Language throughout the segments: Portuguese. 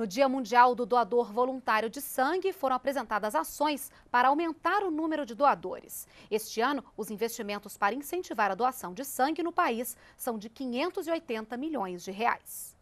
No Dia Mundial do Doador Voluntário de Sangue, foram apresentadas ações para aumentar o número de doadores. Este ano, os investimentos para incentivar a doação de sangue no país são de 580 milhões de reais.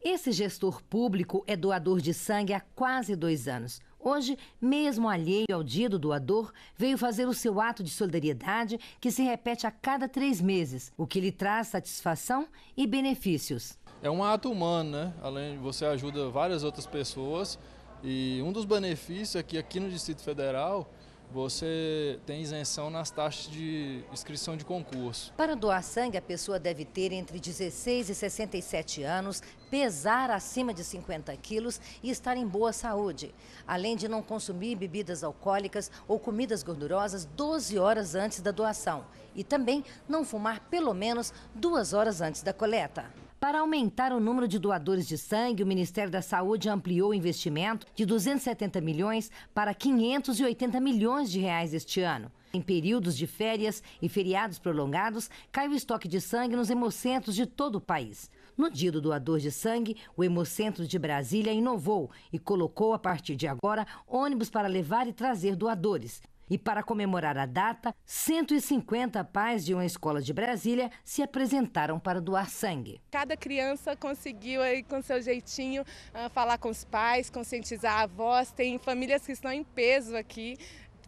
Esse gestor público é doador de sangue há quase dois anos. Hoje, mesmo alheio ao dia do doador, veio fazer o seu ato de solidariedade que se repete a cada três meses, o que lhe traz satisfação e benefícios é um ato humano, né? Além de você ajuda várias outras pessoas e um dos benefícios é que aqui no Distrito Federal você tem isenção nas taxas de inscrição de concurso. Para doar sangue, a pessoa deve ter entre 16 e 67 anos, pesar acima de 50 quilos e estar em boa saúde. Além de não consumir bebidas alcoólicas ou comidas gordurosas 12 horas antes da doação. E também não fumar pelo menos duas horas antes da coleta. Para aumentar o número de doadores de sangue, o Ministério da Saúde ampliou o investimento de 270 milhões para 580 milhões de reais este ano. Em períodos de férias e feriados prolongados, cai o estoque de sangue nos hemocentros de todo o país. No dia do doador de sangue, o Hemocentro de Brasília inovou e colocou, a partir de agora, ônibus para levar e trazer doadores. E para comemorar a data, 150 pais de uma escola de Brasília se apresentaram para doar sangue. Cada criança conseguiu aí com seu jeitinho ah, falar com os pais, conscientizar a avós. Tem famílias que estão em peso aqui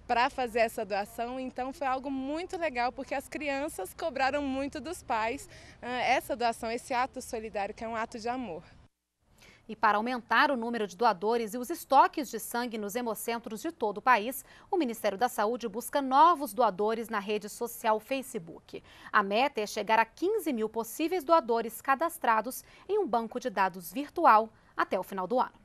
para fazer essa doação. Então foi algo muito legal porque as crianças cobraram muito dos pais ah, essa doação, esse ato solidário que é um ato de amor. E para aumentar o número de doadores e os estoques de sangue nos hemocentros de todo o país, o Ministério da Saúde busca novos doadores na rede social Facebook. A meta é chegar a 15 mil possíveis doadores cadastrados em um banco de dados virtual até o final do ano.